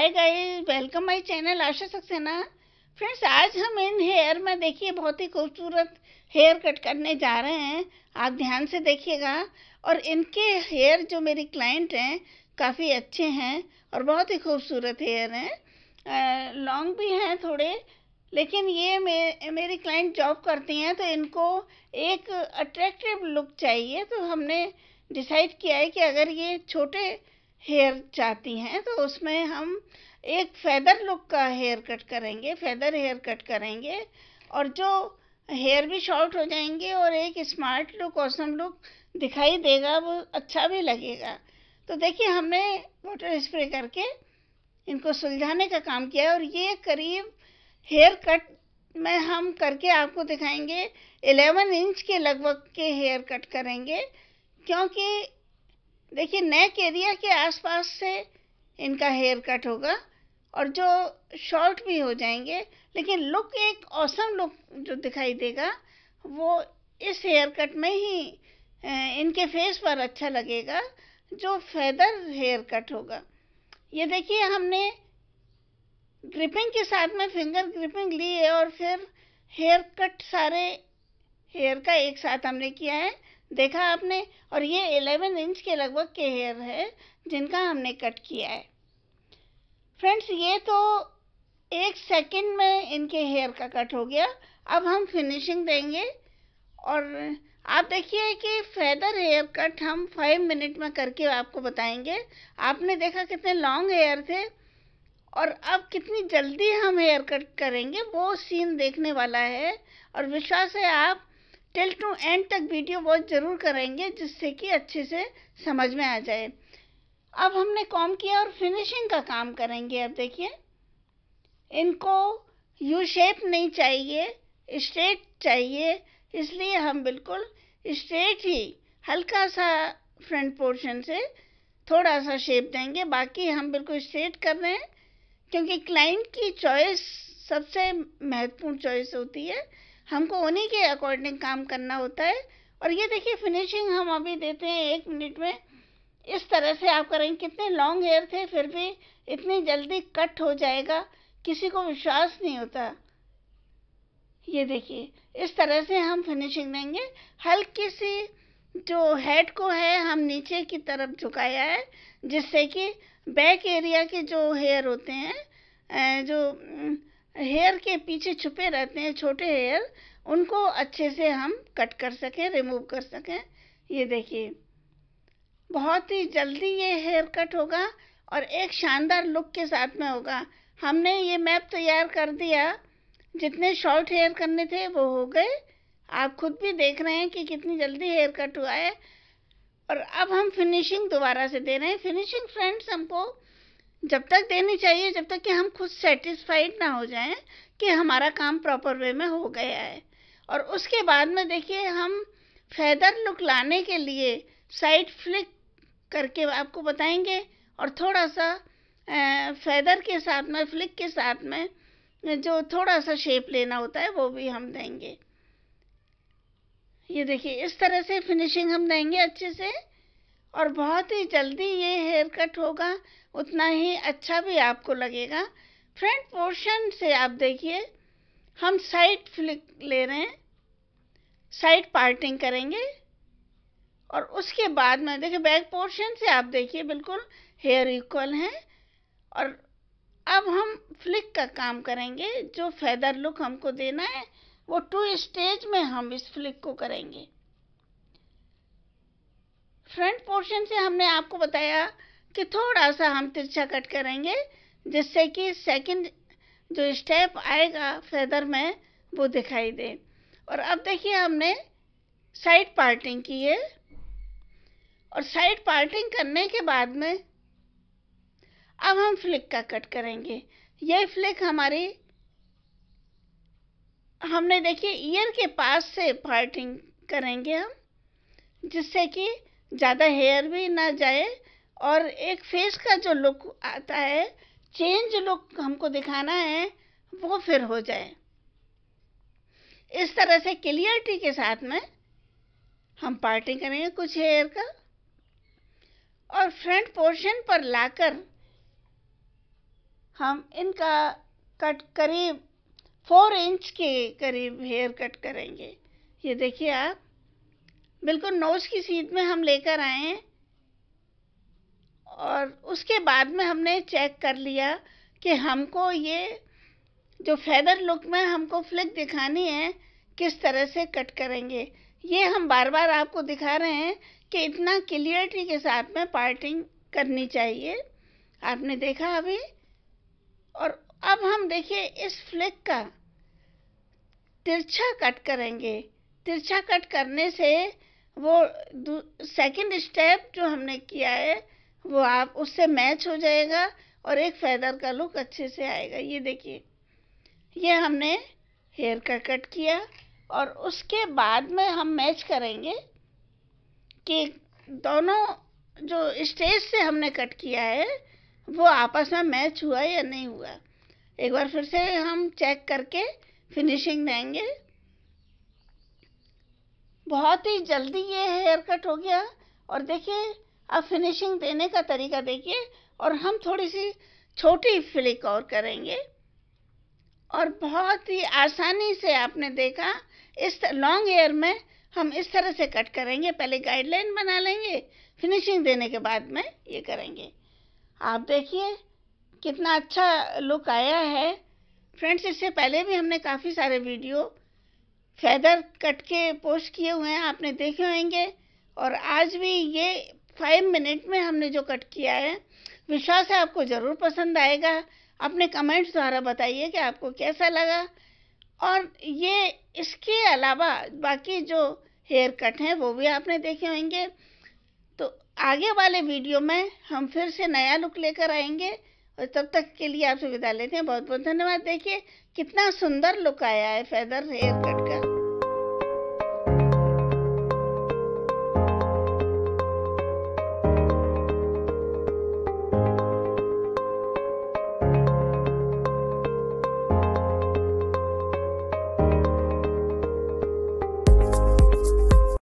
hi guys welcome my channel Asha Saxena friends आज हम इन hair में देखिए बहुत ही खूबसूरत हेयर कट करने जा रहे हैं आप ध्यान से देखिएगा और इनके हेयर जो मेरी क्लाइंट हैं काफ़ी अच्छे हैं और बहुत ही खूबसूरत हेयर हैं लॉन्ग भी हैं थोड़े लेकिन ये मे मेरी क्लाइंट जॉब करती हैं तो इनको एक अट्रैक्टिव लुक चाहिए तो हमने डिसाइड किया है कि अगर ये छोटे हेयर चाहती हैं तो उसमें हम एक फैदर लुक का हेयर कट करेंगे फैदर हेयर कट करेंगे और जो हेयर भी शॉर्ट हो जाएंगे और एक स्मार्ट लुक ऑसम लुक दिखाई देगा वो अच्छा भी लगेगा तो देखिए हमने वाटर स्प्रे करके इनको सुलझाने का काम किया और ये करीब हेयर कट में हम करके आपको दिखाएंगे 11 इंच के लगभग के हेयर कट करेंगे क्योंकि देखिए नेक एरिया के आसपास से इनका हेयर कट होगा और जो शॉर्ट भी हो जाएंगे लेकिन लुक एक औसम लुक जो दिखाई देगा वो इस हेयर कट में ही इनके फेस पर अच्छा लगेगा जो फैदर हेयर कट होगा ये देखिए हमने ग्रिपिंग के साथ में फिंगर ग्रिपिंग ली है और फिर हेयर कट सारे हेयर का एक साथ हमने किया है देखा आपने और ये एलेवन इंच के लगभग के हेयर है जिनका हमने कट किया है फ्रेंड्स ये तो एक सेकंड में इनके हेयर का कट हो गया अब हम फिनिशिंग देंगे और आप देखिए कि फैदर हेयर कट हम फाइव मिनट में करके आपको बताएंगे आपने देखा कितने लॉन्ग हेयर थे और अब कितनी जल्दी हम हेयर कट करेंगे वो सीन देखने वाला है और विश्वास है आप टिल टू एंड तक वीडियो वॉच ज़रूर करेंगे जिससे कि अच्छे से समझ में आ जाए अब हमने कॉम किया और फिनिशिंग का काम करेंगे अब देखिए इनको यू शेप नहीं चाहिए स्ट्रेट चाहिए इसलिए हम बिल्कुल स्ट्रेट ही हल्का सा फ्रंट पोर्शन से थोड़ा सा शेप देंगे बाकी हम बिल्कुल स्ट्रेट कर रहे हैं क्योंकि क्लाइंट की चॉइस सबसे महत्वपूर्ण चॉइस होती है हमको उन्हीं के अकॉर्डिंग काम करना होता है और ये देखिए फिनिशिंग हम अभी देते हैं एक मिनट में इस तरह से आप करेंगे कितने लॉन्ग हेयर थे फिर भी इतनी जल्दी कट हो जाएगा किसी को विश्वास नहीं होता ये देखिए इस तरह से हम फिनिशिंग देंगे हल्की सी जो हेड को है हम नीचे की तरफ झुकाया है जिससे कि बैक एरिया के जो हेयर होते हैं जो हेयर के पीछे छुपे रहते हैं छोटे हेयर उनको अच्छे से हम कट कर सकें रिमूव कर सकें ये देखिए बहुत ही जल्दी ये हेयर कट होगा और एक शानदार लुक के साथ में होगा हमने ये मैप तैयार कर दिया जितने शॉर्ट हेयर करने थे वो हो गए आप खुद भी देख रहे हैं कि कितनी जल्दी हेयर कट हुआ है और अब हम फिनिशिंग दोबारा से दे रहे हैं फिनिशिंग फ्रेंड्स हमको जब तक देनी चाहिए जब तक कि हम खुद सेटिस्फाइड ना हो जाएं कि हमारा काम प्रॉपर वे में हो गया है और उसके बाद में देखिए हम फैदर लुक लाने के लिए साइड फ्लिक करके आपको बताएंगे और थोड़ा सा फैदर के साथ में फ्लिक के साथ में जो थोड़ा सा शेप लेना होता है वो भी हम देंगे ये देखिए इस तरह से फिनिशिंग हम देंगे अच्छे से और बहुत ही जल्दी ये हेयर कट होगा उतना ही अच्छा भी आपको लगेगा फ्रंट पोर्शन से आप देखिए हम साइड फ्लिक ले रहे हैं साइड पार्टिंग करेंगे और उसके बाद में देखिए बैक पोर्शन से आप देखिए बिल्कुल हेयर इक्वल है और अब हम फ्लिक का काम करेंगे जो फैदर लुक हमको देना है वो टू स्टेज में हम इस फ्लिक को करेंगे फ्रंट पोर्शन से हमने आपको बताया कि थोड़ा सा हम तिरछा कट करेंगे जिससे कि सेकंड जो स्टेप आएगा फेदर में वो दिखाई दे और अब देखिए हमने साइड पार्टिंग की है और साइड पार्टिंग करने के बाद में अब हम फ्लिक का कट करेंगे ये फ्लिक हमारी हमने देखिए ईयर के पास से पार्टिंग करेंगे हम जिससे कि ज़्यादा हेयर भी ना जाए और एक फेस का जो लुक आता है चेंज लुक हमको दिखाना है वो फिर हो जाए इस तरह से क्लियरिटी के साथ में हम पार्टिंग करेंगे कुछ हेयर का और फ्रंट पोर्शन पर लाकर हम इनका कट करीब फोर इंच के करीब हेयर कट करेंगे ये देखिए आप बिल्कुल नोज की सीट में हम लेकर आए हैं और उसके बाद में हमने चेक कर लिया कि हमको ये जो फैदर लुक में हमको फ्लिक दिखानी है किस तरह से कट करेंगे ये हम बार बार आपको दिखा रहे हैं कि इतना क्लियरिटी के साथ में पार्टिंग करनी चाहिए आपने देखा अभी और अब हम देखिए इस फ्लिक का तिरछा कट करेंगे तिरछा कट करने से वो सेकंड स्टेप जो हमने किया है वो आप उससे मैच हो जाएगा और एक फैदर का लुक अच्छे से आएगा ये देखिए ये हमने हेयर का कट किया और उसके बाद में हम मैच करेंगे कि दोनों जो स्टेज से हमने कट किया है वो आपस में मैच हुआ या नहीं हुआ एक बार फिर से हम चेक करके फिनिशिंग देंगे बहुत ही जल्दी ये हेयर कट हो गया और देखिए अब फिनिशिंग देने का तरीका देखिए और हम थोड़ी सी छोटी फ्लिक और करेंगे और बहुत ही आसानी से आपने देखा इस लॉन्ग एयर में हम इस तरह से कट करेंगे पहले गाइडलाइन बना लेंगे फिनिशिंग देने के बाद में ये करेंगे आप देखिए कितना अच्छा लुक आया है फ्रेंड्स इससे पहले भी हमने काफ़ी सारे वीडियो फैदर कट के पोस्ट किए हुए हैं आपने देखे होंगे और आज भी ये फाइव मिनट में हमने जो कट किया है विश्वास है आपको ज़रूर पसंद आएगा अपने कमेंट्स द्वारा बताइए कि आपको कैसा लगा और ये इसके अलावा बाकी जो हेयर कट हैं वो भी आपने देखे होंगे तो आगे वाले वीडियो में हम फिर से नया लुक लेकर आएंगे और तब तक के लिए आपसे विदा लेते हैं बहुत बहुत धन्यवाद देखिए कितना सुंदर लुक आया है फैदर हेयर कट का